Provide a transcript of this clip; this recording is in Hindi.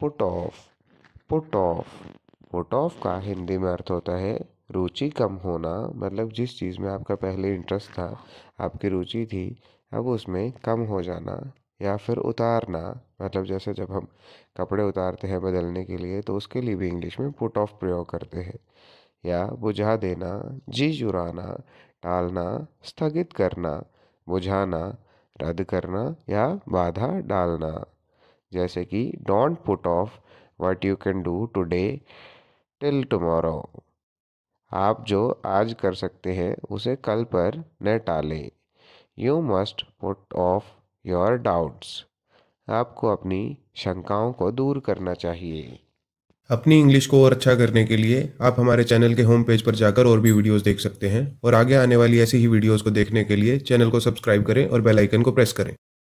put off put off put off का हिंदी में अर्थ होता है रुचि कम होना मतलब जिस चीज़ में आपका पहले इंटरेस्ट था आपकी रुचि थी अब उसमें कम हो जाना या फिर उतारना मतलब जैसे जब हम कपड़े उतारते हैं बदलने के लिए तो उसके लिए भी इंग्लिश में पुट ऑफ प्रयोग करते हैं या बुझा देना जी जुराना टालना स्थगित करना बुझाना रद्द करना या बाधा डालना जैसे कि don't put off what you can do today till tomorrow आप जो आज कर सकते हैं उसे कल पर न टालें you must put off your doubts आपको अपनी शंकाओं को दूर करना चाहिए अपनी इंग्लिश को और अच्छा करने के लिए आप हमारे चैनल के होम पेज पर जाकर और भी वीडियोस देख सकते हैं और आगे आने वाली ऐसी ही वीडियोस को देखने के लिए चैनल को सब्सक्राइब करें और बेल आइकन को प्रेस करें